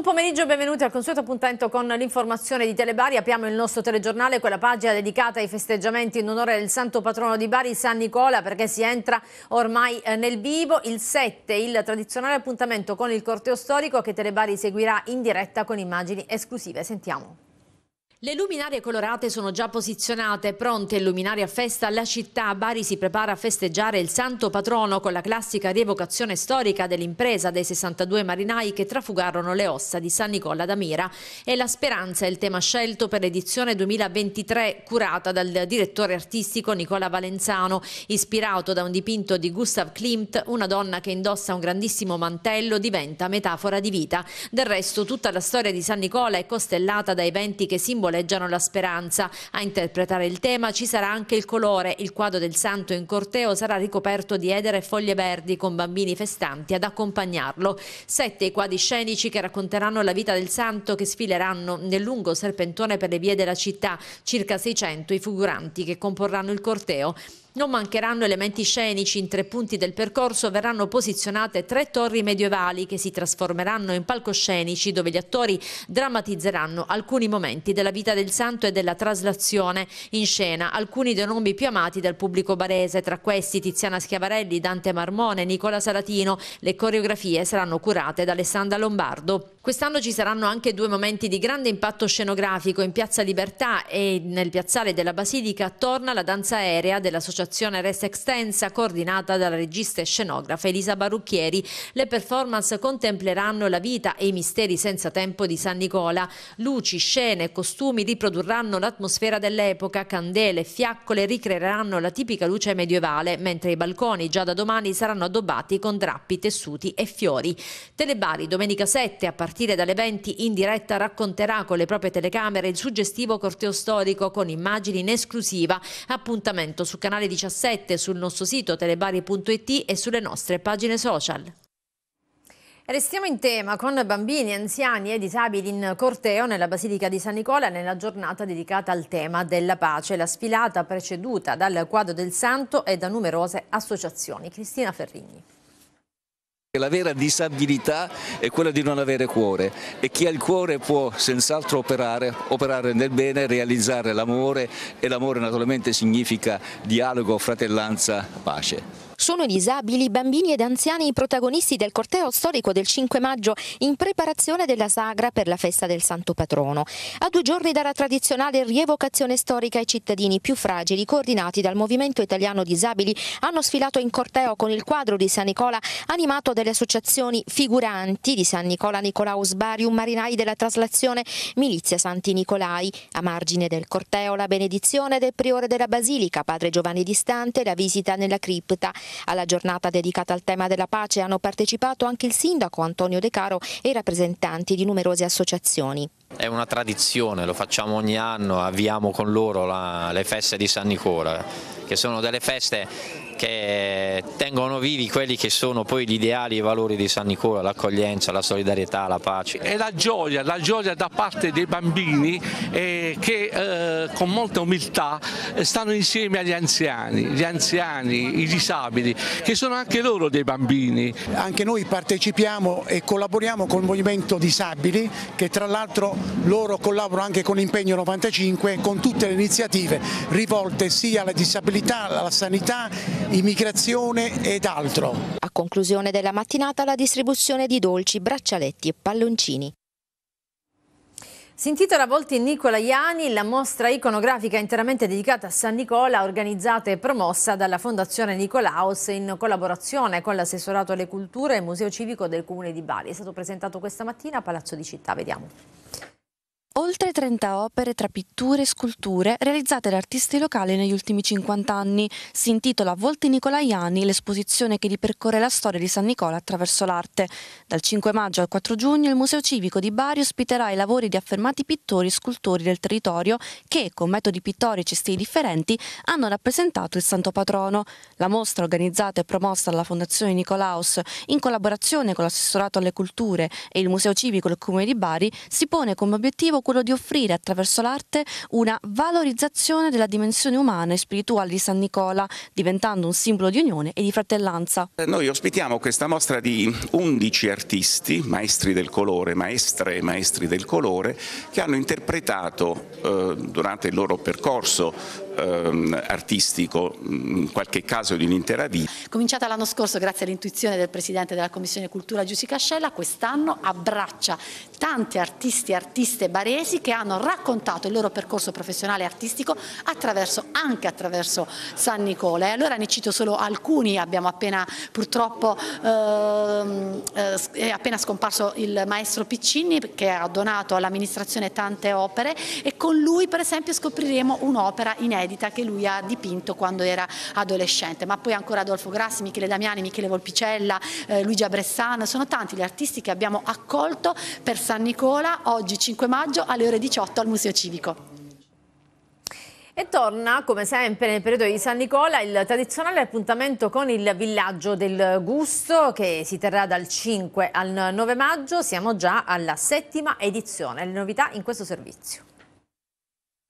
Buon pomeriggio e benvenuti al consueto appuntamento con l'informazione di Telebari. Apriamo il nostro telegiornale, quella pagina dedicata ai festeggiamenti in onore del santo patrono di Bari, San Nicola, perché si entra ormai eh, nel vivo. Il 7, il tradizionale appuntamento con il corteo storico che Telebari seguirà in diretta con immagini esclusive. Sentiamo. Le luminarie colorate sono già posizionate, pronte e luminarie a festa. La città Bari si prepara a festeggiare il santo patrono con la classica rievocazione storica dell'impresa dei 62 marinai che trafugarono le ossa di San Nicola da Mira. E la speranza è il tema scelto per l'edizione 2023 curata dal direttore artistico Nicola Valenzano, ispirato da un dipinto di Gustav Klimt, una donna che indossa un grandissimo mantello diventa metafora di vita. Del resto tutta la storia di San Nicola è costellata da eventi che simbolizzano simboleggiano la speranza. A interpretare il tema ci sarà anche il colore. Il quadro del santo in corteo sarà ricoperto di edere e foglie verdi con bambini festanti ad accompagnarlo. Sette i quadri scenici che racconteranno la vita del santo che sfileranno nel lungo serpentone per le vie della città, circa 600 i figuranti che comporranno il corteo. Non mancheranno elementi scenici, in tre punti del percorso verranno posizionate tre torri medievali che si trasformeranno in palcoscenici dove gli attori drammatizzeranno alcuni momenti della vita del santo e della traslazione in scena, alcuni dei nomi più amati dal pubblico barese, tra questi Tiziana Schiavarelli, Dante Marmone, Nicola Salatino. Le coreografie saranno curate da Alessandra Lombardo. Quest'anno ci saranno anche due momenti di grande impatto scenografico in Piazza Libertà e nel piazzale della Basilica torna la danza aerea della società l'associazione Resa Extensa coordinata dalla regista e scenografa Elisa Barucchieri. Le performance contempleranno la vita e i misteri senza tempo di San Nicola. Luci, scene e costumi riprodurranno l'atmosfera dell'epoca, candele, e fiaccole ricreeranno la tipica luce medievale, mentre i balconi già da domani saranno addobbati con drappi, tessuti e fiori. Telebari domenica 7 a partire dalle 20 in diretta racconterà con le proprie telecamere il suggestivo corteo storico con immagini in esclusiva. Appuntamento su canale 17 sul nostro sito telebari.it e sulle nostre pagine social. Restiamo in tema con bambini, anziani e disabili in corteo nella Basilica di San Nicola nella giornata dedicata al tema della pace. La sfilata preceduta dal quadro del Santo e da numerose associazioni. Cristina Ferrigni. La vera disabilità è quella di non avere cuore e chi ha il cuore può senz'altro operare, operare nel bene, realizzare l'amore e l'amore naturalmente significa dialogo, fratellanza, pace sono i disabili, bambini ed anziani i protagonisti del corteo storico del 5 maggio in preparazione della sagra per la festa del Santo Patrono. A due giorni dalla tradizionale rievocazione storica i cittadini più fragili, coordinati dal Movimento Italiano Disabili, hanno sfilato in corteo con il quadro di San Nicola animato dalle associazioni figuranti di San Nicola Nicolaus Barium, marinai della traslazione Milizia Santi Nicolai. A margine del corteo la benedizione del priore della Basilica, padre Giovanni Distante, la visita nella cripta. Alla giornata dedicata al tema della pace hanno partecipato anche il sindaco Antonio De Caro e i rappresentanti di numerose associazioni. È una tradizione, lo facciamo ogni anno, avviamo con loro la, le feste di San Nicola, che sono delle feste che tengono vivi quelli che sono poi gli ideali e i valori di San Nicola, l'accoglienza, la solidarietà, la pace. E la gioia, la gioia da parte dei bambini eh, che eh, con molta umiltà eh, stanno insieme agli anziani, gli anziani, i disabili, che sono anche loro dei bambini. Anche noi partecipiamo e collaboriamo col Movimento Disabili che tra l'altro loro collaborano anche con Impegno 95 con tutte le iniziative rivolte sia alla disabilità, alla sanità immigrazione ed altro. A conclusione della mattinata la distribuzione di dolci, braccialetti e palloncini. Si intitola Volti Nicola Iani, la mostra iconografica interamente dedicata a San Nicola, organizzata e promossa dalla Fondazione Nicolaus in collaborazione con l'Assessorato alle Culture e Museo Civico del Comune di Bari. È stato presentato questa mattina a Palazzo di Città. Vediamo oltre 30 opere tra pitture e sculture realizzate da artisti locali negli ultimi 50 anni. Si intitola Volti Nicolaiani, l'esposizione che ripercorre la storia di San Nicola attraverso l'arte. Dal 5 maggio al 4 giugno il Museo Civico di Bari ospiterà i lavori di affermati pittori e scultori del territorio che, con metodi pittorici e stili differenti, hanno rappresentato il Santo Patrono. La mostra, organizzata e promossa dalla Fondazione Nicolaus, in collaborazione con l'Assessorato alle Culture e il Museo Civico del Comune di Bari, si pone come obiettivo quello di offrire attraverso l'arte una valorizzazione della dimensione umana e spirituale di San Nicola, diventando un simbolo di unione e di fratellanza. Eh, noi ospitiamo questa mostra di 11 artisti, maestri del colore, maestre e maestri del colore, che hanno interpretato eh, durante il loro percorso ehm, artistico, mm, in qualche caso di un'intera vita. Cominciata l'anno scorso grazie all'intuizione del Presidente della Commissione Cultura Giussi Cascella, quest'anno abbraccia tanti artisti e artiste baresi che hanno raccontato il loro percorso professionale e artistico attraverso, anche attraverso San Nicola. E allora ne cito solo alcuni, abbiamo appena purtroppo ehm, eh, è appena scomparso il maestro Piccini che ha donato all'amministrazione tante opere e con lui per esempio scopriremo un'opera inedita inedita che lui ha dipinto quando era adolescente, ma poi ancora Adolfo Grassi, Michele Damiani, Michele Volpicella, eh, Luigi Abressan, sono tanti gli artisti che abbiamo accolto per San Nicola oggi 5 maggio alle ore 18 al Museo Civico. E torna, come sempre, nel periodo di San Nicola il tradizionale appuntamento con il villaggio del gusto che si terrà dal 5 al 9 maggio. Siamo già alla settima edizione. Le novità in questo servizio.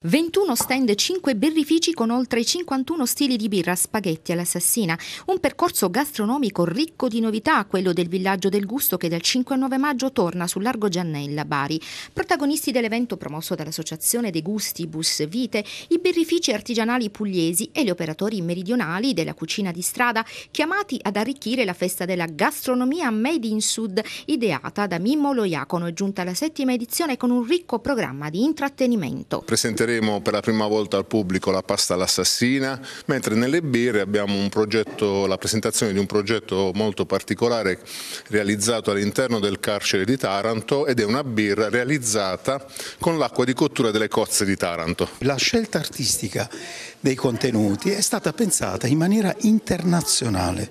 21 stand 5 birrifici con oltre 51 stili di birra, spaghetti all'assassina. Un percorso gastronomico ricco di novità, quello del Villaggio del Gusto che dal 5 al 9 maggio torna sul Largo Giannella, Bari. Protagonisti dell'evento promosso dall'Associazione De Bus Vite, i birrifici artigianali pugliesi e gli operatori meridionali della cucina di strada, chiamati ad arricchire la festa della gastronomia Made in Sud, ideata da Mimmo Loiacono e giunta alla settima edizione con un ricco programma di intrattenimento. Presenteremo presenteremo per la prima volta al pubblico la pasta all'assassina, mentre nelle birre abbiamo progetto, la presentazione di un progetto molto particolare realizzato all'interno del carcere di Taranto ed è una birra realizzata con l'acqua di cottura delle cozze di Taranto. La scelta artistica dei contenuti è stata pensata in maniera internazionale,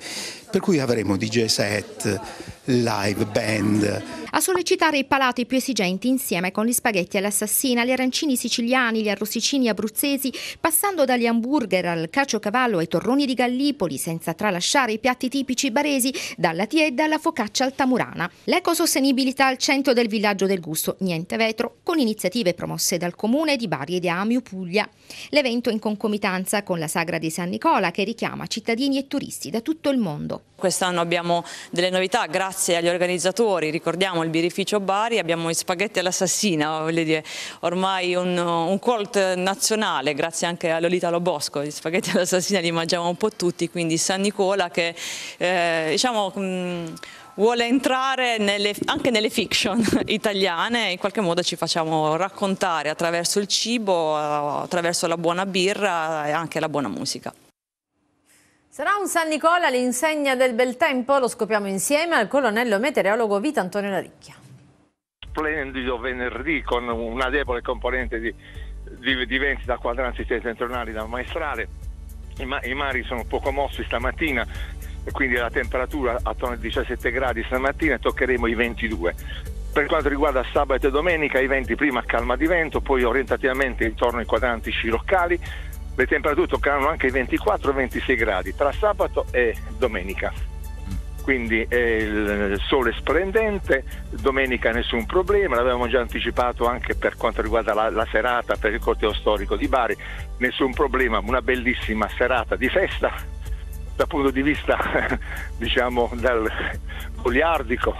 per cui avremo DJ set, live band, a sollecitare i palati più esigenti insieme con gli spaghetti all'assassina, gli arancini siciliani, gli arrosticini abruzzesi, passando dagli hamburger al caciocavallo ai torroni di Gallipoli, senza tralasciare i piatti tipici baresi, dalla tieda alla focaccia altamurana. L'ecosostenibilità al centro del villaggio del gusto, niente vetro, con iniziative promosse dal comune di Bari e di Amio Puglia. L'evento in concomitanza con la sagra di San Nicola che richiama cittadini e turisti da tutto il mondo. Quest'anno abbiamo delle novità grazie agli organizzatori, ricordiamo abbiamo il birrificio Bari, abbiamo i spaghetti all'assassina, ormai un, un cult nazionale, grazie anche a Lolita Lobosco, gli spaghetti all'assassina li mangiamo un po' tutti, quindi San Nicola che eh, diciamo... Mh, mm, vuole entrare nelle, anche nelle fiction italiane, e in qualche modo ci facciamo raccontare attraverso il cibo, eh, attraverso la buona birra e anche la buona musica. Sarà un San Nicola l'insegna del bel tempo? Lo scopriamo insieme al colonnello meteorologo Vito Antonio Laricchia. Splendido venerdì con una debole componente di, di, di venti da quadranti settentrionali da maestrale. I, ma, I mari sono poco mossi stamattina, quindi la temperatura attorno ai 17 gradi stamattina e toccheremo i 22. Per quanto riguarda sabato e domenica, i venti prima calma di vento, poi orientativamente intorno ai quadranti sciroccali, le temperature toccheranno anche i 24-26 gradi tra sabato e domenica. Quindi eh, il sole splendente, domenica nessun problema, l'avevamo già anticipato anche per quanto riguarda la, la serata per il corteo storico di Bari, nessun problema, una bellissima serata di festa dal punto di vista diciamo del goliardico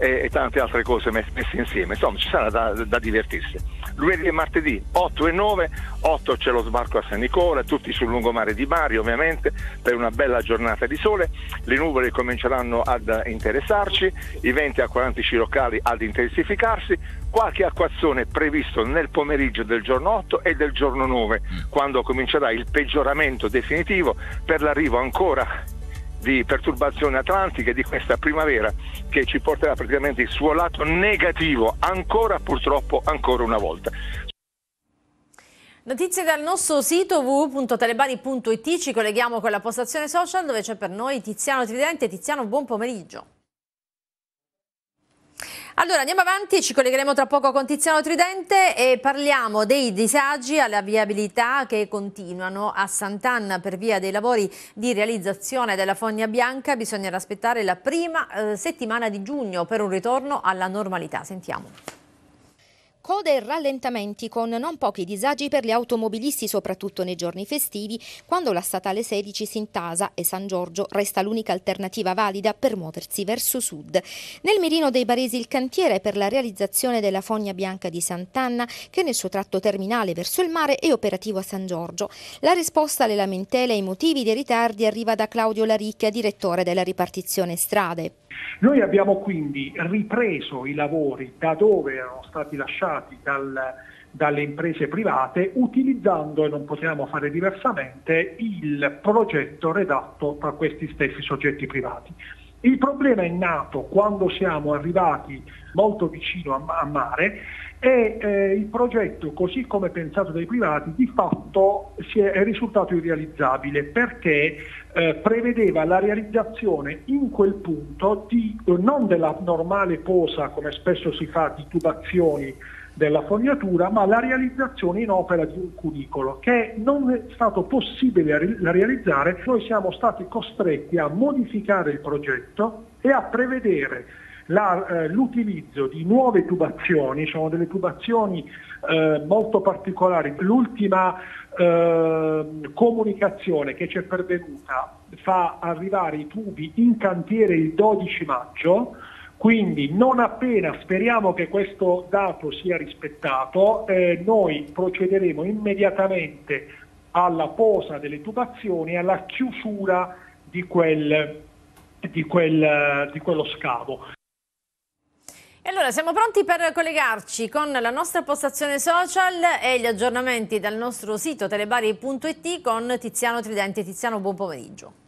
e, e tante altre cose messe, messe insieme. Insomma, ci sarà da, da divertirsi. Lunedì e martedì 8 e 9, 8 c'è lo sbarco a San Nicola, tutti sul lungomare di Bari ovviamente per una bella giornata di sole, le nuvole cominceranno ad interessarci, i venti a 45 locali ad intensificarsi, qualche acquazzone previsto nel pomeriggio del giorno 8 e del giorno 9, mm. quando comincerà il peggioramento definitivo per l'arrivo ancora di perturbazione atlantica di questa primavera che ci porterà praticamente il suo lato negativo ancora purtroppo ancora una volta. Notizie dal nostro sito www.telebari.it ci colleghiamo con la postazione social dove c'è per noi Tiziano Tridente. Tiziano, buon pomeriggio. Allora andiamo avanti, ci collegheremo tra poco con Tiziano Tridente e parliamo dei disagi alla viabilità che continuano a Sant'Anna per via dei lavori di realizzazione della Fogna Bianca. Bisognerà aspettare la prima eh, settimana di giugno per un ritorno alla normalità. Sentiamo. Code e rallentamenti con non pochi disagi per gli automobilisti, soprattutto nei giorni festivi, quando la statale 16 si intasa e San Giorgio resta l'unica alternativa valida per muoversi verso sud. Nel mirino dei Baresi il cantiere per la realizzazione della Fogna Bianca di Sant'Anna, che nel suo tratto terminale verso il mare è operativo a San Giorgio. La risposta alle lamentele e ai motivi dei ritardi arriva da Claudio Laricchia, direttore della ripartizione strade. Noi abbiamo quindi ripreso i lavori da dove erano stati lasciati dal, dalle imprese private utilizzando, e non potevamo fare diversamente, il progetto redatto da questi stessi soggetti privati. Il problema è nato quando siamo arrivati molto vicino a, a mare e eh, il progetto, così come pensato dai privati, di fatto è, è, risultato irrealizzabile perché eh, prevedeva la realizzazione in quel punto di, non della normale posa, come spesso si fa, di tubazioni della fognatura, ma la realizzazione in opera di un cunicolo che non è stato possibile realizzare. Noi siamo stati costretti a modificare il progetto e a prevedere la, eh, l'utilizzo di nuove tubazioni, sono delle tubazioni eh, molto particolari. L'ultima eh, comunicazione che ci è pervenuta fa arrivare i tubi in cantiere il 12 maggio, quindi non appena speriamo che questo dato sia rispettato, eh, noi procederemo immediatamente alla posa delle tubazioni e alla chiusura di, quel, di, quel, di quello scavo. E allora siamo pronti per collegarci con la nostra postazione social e gli aggiornamenti dal nostro sito telebari.it con Tiziano Tridenti. Tiziano, buon pomeriggio.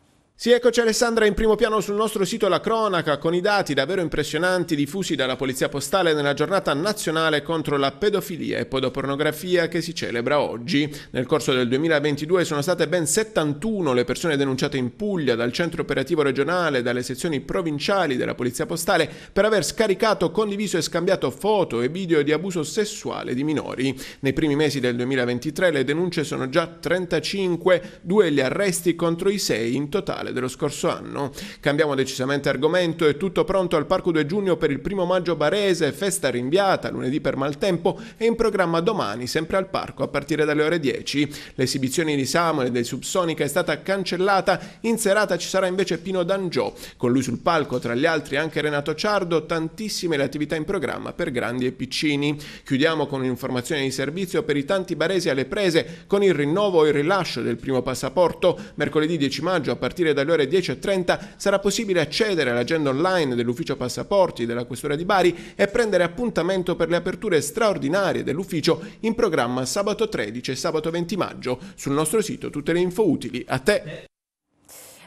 Sì, eccoci Alessandra in primo piano sul nostro sito La Cronaca con i dati davvero impressionanti diffusi dalla Polizia Postale nella giornata nazionale contro la pedofilia e pedopornografia che si celebra oggi. Nel corso del 2022 sono state ben 71 le persone denunciate in Puglia dal centro operativo regionale e dalle sezioni provinciali della Polizia Postale per aver scaricato, condiviso e scambiato foto e video di abuso sessuale di minori. Nei primi mesi del 2023 le denunce sono già 35, due gli arresti contro i 6 in totale dello scorso anno. Cambiamo decisamente argomento, è tutto pronto al Parco 2 Giugno per il primo maggio barese, festa rinviata lunedì per maltempo e in programma domani sempre al parco a partire dalle ore 10. L'esibizione di Samuel e dei Subsonica è stata cancellata, in serata ci sarà invece Pino D'Angio, con lui sul palco tra gli altri anche Renato Ciardo, tantissime le attività in programma per grandi e piccini. Chiudiamo con un'informazione di servizio per i tanti baresi alle prese con il rinnovo e il rilascio del primo passaporto mercoledì 10 maggio a partire da dalle ore 10.30 sarà possibile accedere all'agenda online dell'ufficio passaporti della Questura di Bari e prendere appuntamento per le aperture straordinarie dell'ufficio in programma sabato 13 e sabato 20 maggio. Sul nostro sito tutte le info utili. A te!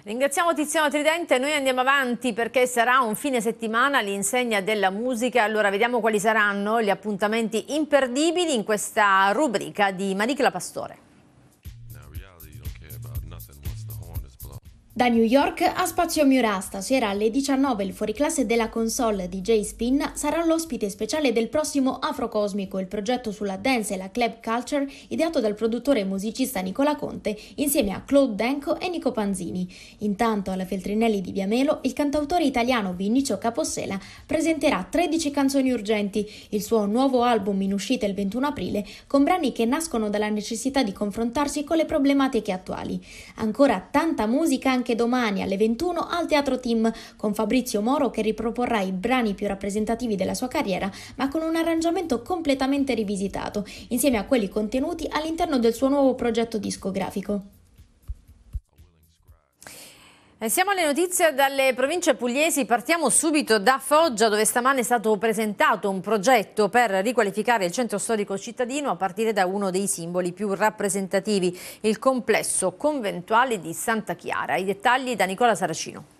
Ringraziamo Tiziano Tridente, noi andiamo avanti perché sarà un fine settimana l'insegna della musica, allora vediamo quali saranno gli appuntamenti imperdibili in questa rubrica di Maricla Pastore. Da New York a Spazio Miura stasera alle 19 il fuoriclasse della console DJ Spin sarà l'ospite speciale del prossimo Afrocosmico, il progetto sulla dance e la club culture ideato dal produttore e musicista Nicola Conte insieme a Claude Denco e Nico Panzini. Intanto alla Feltrinelli di Viamelo il cantautore italiano Vinicio Capossela presenterà 13 canzoni urgenti, il suo nuovo album in uscita il 21 aprile con brani che nascono dalla necessità di confrontarsi con le problematiche attuali. Ancora tanta musica anche anche domani alle 21 al Teatro Team con Fabrizio Moro che riproporrà i brani più rappresentativi della sua carriera ma con un arrangiamento completamente rivisitato insieme a quelli contenuti all'interno del suo nuovo progetto discografico. Eh, siamo alle notizie dalle province pugliesi, partiamo subito da Foggia dove stamane è stato presentato un progetto per riqualificare il centro storico cittadino a partire da uno dei simboli più rappresentativi, il complesso conventuale di Santa Chiara. I dettagli da Nicola Saracino.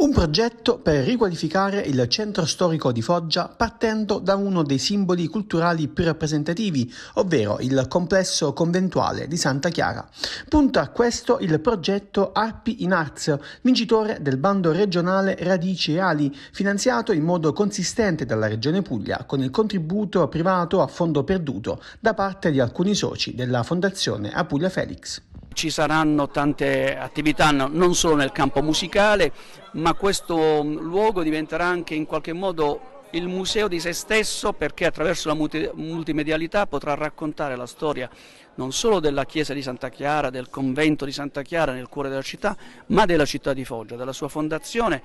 Un progetto per riqualificare il centro storico di Foggia partendo da uno dei simboli culturali più rappresentativi, ovvero il complesso conventuale di Santa Chiara. Punta a questo il progetto Arpi in Arts, vincitore del bando regionale Radici e Ali, finanziato in modo consistente dalla Regione Puglia con il contributo privato a fondo perduto da parte di alcuni soci della Fondazione Apulia Felix ci saranno tante attività non solo nel campo musicale, ma questo mm, luogo diventerà anche in qualche modo il museo di se stesso perché attraverso la multimedialità potrà raccontare la storia non solo della chiesa di Santa Chiara, del convento di Santa Chiara nel cuore della città, ma della città di Foggia, della sua fondazione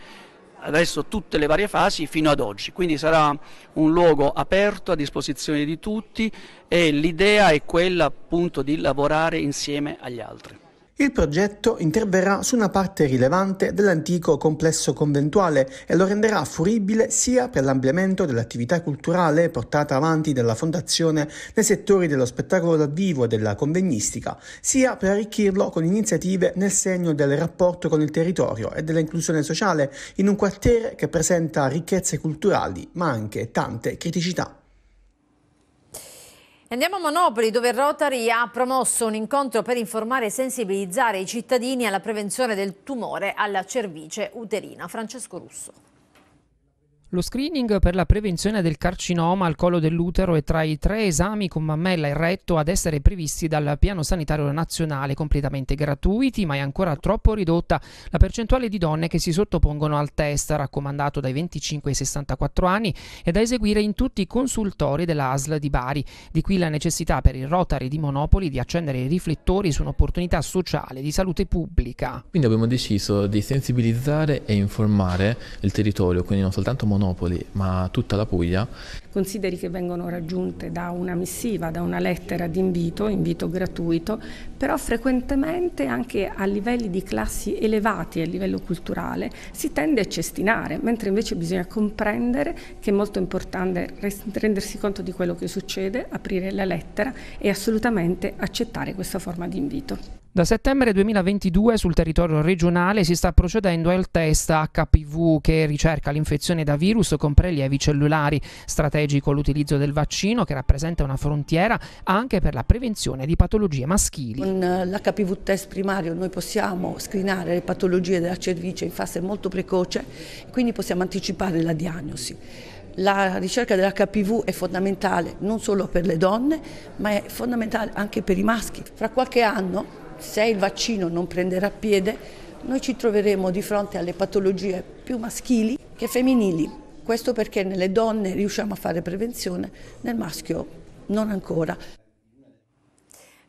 adesso tutte le varie fasi fino ad oggi, quindi sarà un luogo aperto a disposizione di tutti e l'idea è quella appunto di lavorare insieme agli altri. Il progetto interverrà su una parte rilevante dell'antico complesso conventuale e lo renderà fruibile sia per l'ampliamento dell'attività culturale portata avanti dalla Fondazione nei settori dello spettacolo dal vivo e della convegnistica, sia per arricchirlo con iniziative nel segno del rapporto con il territorio e dell'inclusione sociale in un quartiere che presenta ricchezze culturali ma anche tante criticità. Andiamo a Monopoli dove Rotary ha promosso un incontro per informare e sensibilizzare i cittadini alla prevenzione del tumore alla cervice uterina. Francesco Russo. Lo screening per la prevenzione del carcinoma al collo dell'utero è tra i tre esami con mammella e retto ad essere previsti dal Piano Sanitario Nazionale, completamente gratuiti, ma è ancora troppo ridotta la percentuale di donne che si sottopongono al test raccomandato dai 25 ai 64 anni e da eseguire in tutti i consultori dell'ASL di Bari. Di qui la necessità per il Rotary di Monopoli di accendere i riflettori su un'opportunità sociale di salute pubblica. Quindi abbiamo deciso di sensibilizzare e informare il territorio, quindi non soltanto Monopoli, Monopoli, ma tutta la Puglia. Consideri che vengono raggiunte da una missiva, da una lettera di invito, invito gratuito, però frequentemente anche a livelli di classi elevati a livello culturale si tende a cestinare, mentre invece bisogna comprendere che è molto importante rendersi conto di quello che succede, aprire la lettera e assolutamente accettare questa forma di invito. Da settembre 2022 sul territorio regionale si sta procedendo al test HPV che ricerca l'infezione da virus con prelievi cellulari, strategico l'utilizzo del vaccino che rappresenta una frontiera anche per la prevenzione di patologie maschili. Con eh, l'HPV test primario noi possiamo screenare le patologie della cervice in fase molto precoce, quindi possiamo anticipare la diagnosi. La ricerca dell'HPV è fondamentale non solo per le donne, ma è fondamentale anche per i maschi. Fra qualche anno se il vaccino non prenderà piede, noi ci troveremo di fronte alle patologie più maschili che femminili. Questo perché nelle donne riusciamo a fare prevenzione, nel maschio non ancora.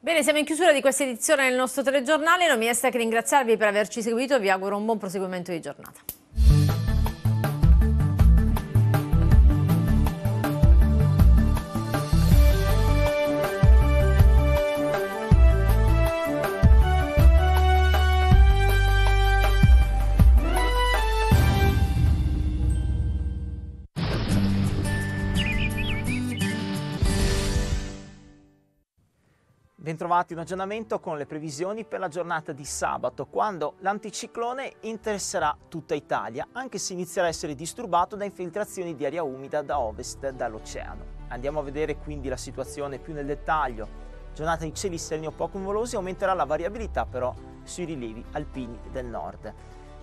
Bene, siamo in chiusura di questa edizione del nostro telegiornale. Non mi resta che ringraziarvi per averci seguito e vi auguro un buon proseguimento di giornata. avanti un aggiornamento con le previsioni per la giornata di sabato, quando l'anticiclone interesserà tutta Italia, anche se inizierà a essere disturbato da infiltrazioni di aria umida da ovest dall'oceano. Andiamo a vedere quindi la situazione più nel dettaglio. Giornata di cieli sereni o poco nuvolosi aumenterà la variabilità però sui rilievi alpini del nord.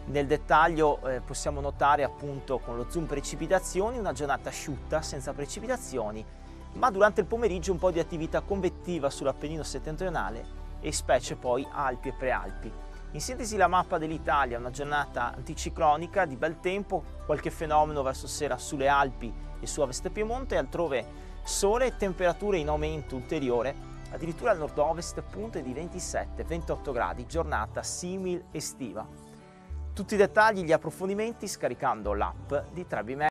Nel dettaglio eh, possiamo notare appunto con lo zoom precipitazioni una giornata asciutta senza precipitazioni ma durante il pomeriggio un po' di attività convettiva sull'Appennino settentrionale e specie poi Alpi e Prealpi. In sintesi la mappa dell'Italia, una giornata anticiclonica di bel tempo, qualche fenomeno verso sera sulle Alpi e su Ovest Piemonte altrove sole e temperature in aumento ulteriore, addirittura al nord-ovest punte di 27-28 gradi, giornata simil estiva. Tutti i dettagli, gli approfondimenti scaricando l'app di Trebimed.